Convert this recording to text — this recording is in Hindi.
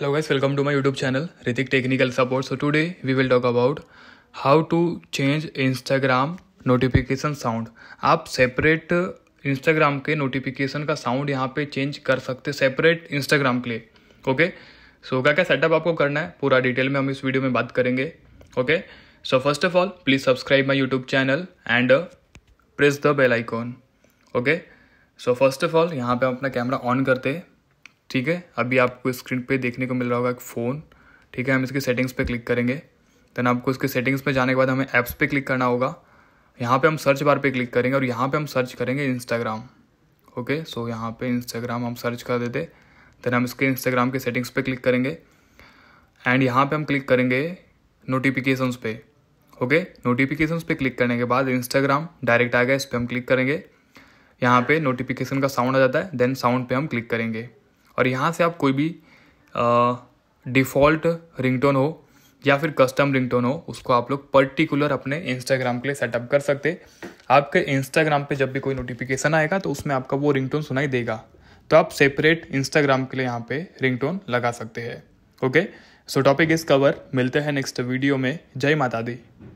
hello guys welcome to my YouTube channel Ritik technical support so today we will talk about how to change Instagram notification sound आप सेपरेट इंस्टाग्राम uh, के नोटिफिकेशन का साउंड यहाँ पे चेंज कर सकते सेपरेट इंस्टाग्राम के लिए ओके सो क्या क्या सेटअप आपको करना है पूरा डिटेल में हम इस वीडियो में बात करेंगे okay so first of all please subscribe my YouTube channel and press the bell icon okay so first of all यहाँ पे हम अपना कैमरा ऑन करते हैं ठीक है अभी आपको स्क्रीन पे देखने को मिल रहा होगा एक फ़ोन ठीक है हम इसकी सेटिंग्स पे क्लिक करेंगे देन आपको इसके सेटिंग्स पे जाने के बाद हमें ऐप्स पे क्लिक करना होगा यहाँ पे हम सर्च बार पे क्लिक करेंगे और यहाँ पे हम सर्च करेंगे इंस्टाग्राम ओके सो यहाँ पे इंस्टाग्राम हम सर्च कर देते देन हम इसके इंस्टाग्राम के सेटिंग्स पर क्लिक करेंगे एंड यहाँ पर हम क्लिक करेंगे नोटिफिकेशन पे ओके नोटिफिकेशन पे क्लिक करने के बाद इंस्टाग्राम डायरेक्ट आ गया इस पर हम क्लिक करेंगे यहाँ पे नोटिफिकेशन का साउंड आ जाता है देन साउंड पे हम क्लिक करेंगे और यहाँ से आप कोई भी डिफ़ॉल्ट रिंगटोन हो या फिर कस्टम रिंगटोन हो उसको आप लोग पर्टिकुलर अपने इंस्टाग्राम के लिए सेटअप कर सकते आपके इंस्टाग्राम पे जब भी कोई नोटिफिकेशन आएगा तो उसमें आपका वो रिंगटोन सुनाई देगा तो आप सेपरेट इंस्टाग्राम के लिए यहाँ पे रिंगटोन लगा सकते हैं okay so topic is cover मिलते हैं नेक्स्ट वीडियो में जय माता दी